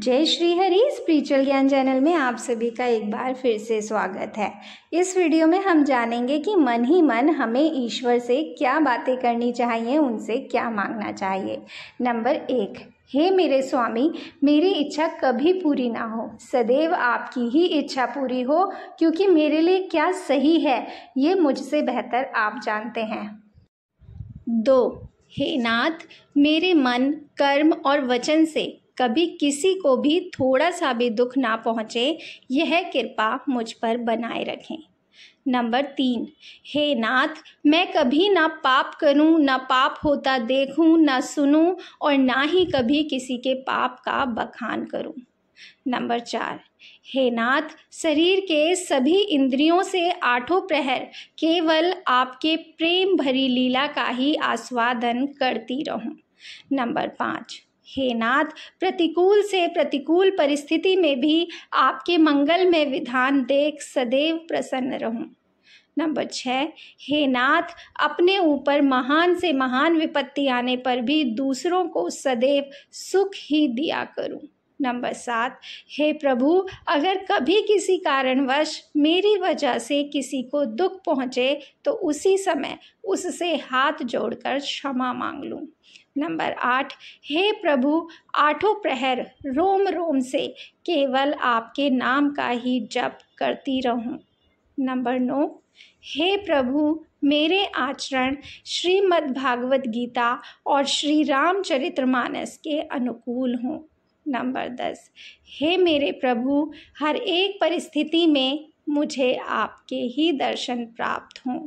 जय Shri Hari spiritual Gyan channel में आप सभी का एक बार फिर से स्वागत है इस वीडियो में हम जानेंगे कि मन ही मन हमें ईश्वर से क्या बातें करनी चाहिए उनसे क्या मांगना चाहिए नंबर एक हे मेरे स्वामी मेरी इच्छा कभी पूरी ना हो सदैव आपकी ही इच्छा पूरी हो क्योंकि मेरे लिए क्या सही है ये मुझसे बेहतर आप जानते हैं दो हे नाथ मेरे मन कर्म और वचन से कभी किसी को भी थोड़ा सा भी दुख ना पहुँचे यह कृपा मुझ पर बनाए रखें नंबर तीन हे नाथ मैं कभी ना पाप करूं ना पाप होता देखूं ना सुनूं और ना ही कभी किसी के पाप का बखान करूं नंबर चार हे नाथ शरीर के सभी इंद्रियों से आठों प्रहर केवल आपके प्रेम भरी लीला का ही आस्वादन करती रहूं नंबर पाँच हे नाथ प्रतिकूल से प्रतिकूल परिस्थिति में भी आपके मंगल में विधान देख सदैव प्रसन्न रहूं नंबर छः हे नाथ अपने ऊपर महान से महान विपत्ति आने पर भी दूसरों को सदैव सुख ही दिया करूं नंबर सात हे प्रभु अगर कभी किसी कारणवश मेरी वजह से किसी को दुख पहुँचे तो उसी समय उससे हाथ जोड़कर क्षमा मांग लूँ नंबर आठ हे प्रभु आठों प्रहर रोम रोम से केवल आपके नाम का ही जप करती रहूं नंबर नौ हे प्रभु मेरे आचरण श्रीमद्भागवत गीता और श्री रामचरितमानस के अनुकूल हों नंबर दस हे मेरे प्रभु हर एक परिस्थिति में मुझे आपके ही दर्शन प्राप्त हों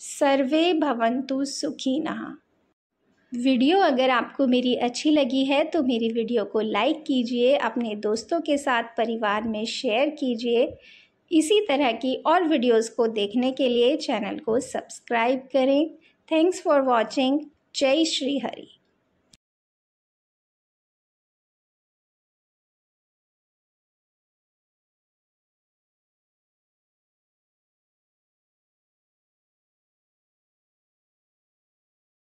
सर्वे भवंतु सुखी नहा वीडियो अगर आपको मेरी अच्छी लगी है तो मेरी वीडियो को लाइक कीजिए अपने दोस्तों के साथ परिवार में शेयर कीजिए इसी तरह की और वीडियोस को देखने के लिए चैनल को सब्सक्राइब करें थैंक्स फॉर वॉचिंग जय श्री हरी